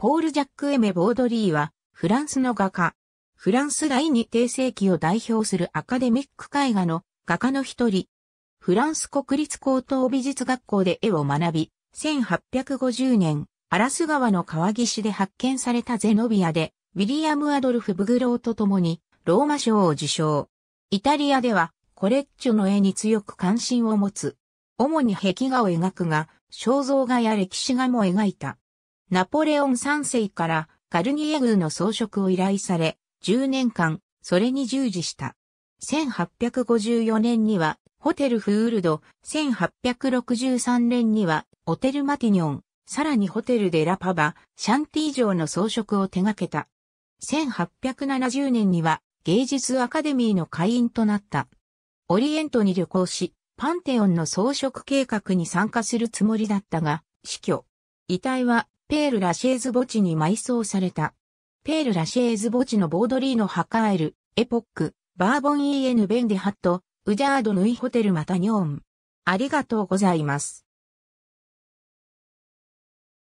ポール・ジャック・エメ・ボードリーは、フランスの画家。フランス第二帝世紀を代表するアカデミック絵画の画家の一人。フランス国立高等美術学校で絵を学び、1850年、アラス川の川岸で発見されたゼノビアで、ウィリアム・アドルフ・ブグローと共に、ローマ賞を受賞。イタリアでは、コレッチョの絵に強く関心を持つ。主に壁画を描くが、肖像画や歴史画も描いた。ナポレオン3世からカルニエ宮の装飾を依頼され、10年間、それに従事した。1854年には、ホテルフールド、1863年には、オテルマティニョン、さらにホテルデラパバ、シャンティ城の装飾を手掛けた。1870年には、芸術アカデミーの会員となった。オリエントに旅行し、パンテオンの装飾計画に参加するつもりだったが、死去。遺体はペール・ラシェーズ墓地に埋葬された。ペール・ラシェーズ墓地のボードリーのハカル、エポック、バーボン・イーエヌ・ベンデハット、ウジャード・ヌイ・ホテル・またニョーン。ありがとうございます。